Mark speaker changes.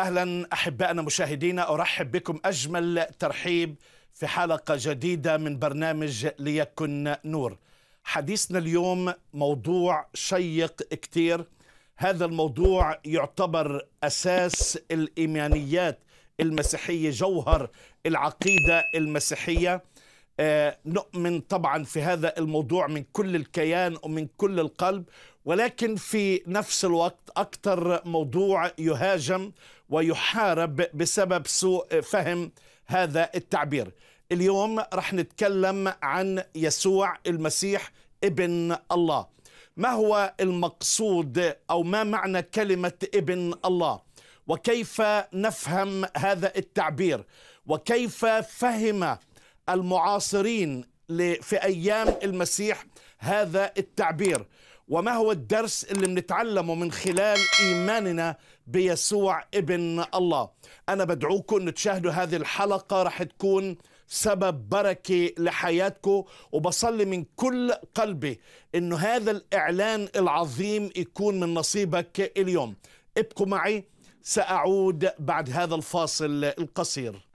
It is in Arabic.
Speaker 1: اهلا احبائنا مشاهدينا ارحب بكم اجمل ترحيب في حلقه جديده من برنامج ليكن نور. حديثنا اليوم موضوع شيق كثير هذا الموضوع يعتبر اساس الايمانيات المسيحيه جوهر العقيده المسيحيه آه، نؤمن طبعا في هذا الموضوع من كل الكيان ومن كل القلب ولكن في نفس الوقت أكثر موضوع يهاجم ويحارب بسبب سوء فهم هذا التعبير اليوم رح نتكلم عن يسوع المسيح ابن الله ما هو المقصود أو ما معنى كلمة ابن الله وكيف نفهم هذا التعبير وكيف فهم المعاصرين في أيام المسيح هذا التعبير وما هو الدرس اللي بنتعلمه من خلال إيماننا بيسوع ابن الله أنا بدعوكم تشاهدوا هذه الحلقة رح تكون سبب بركة لحياتكم وبصلي من كل قلبي أنه هذا الإعلان العظيم يكون من نصيبك اليوم ابقوا معي سأعود بعد هذا الفاصل القصير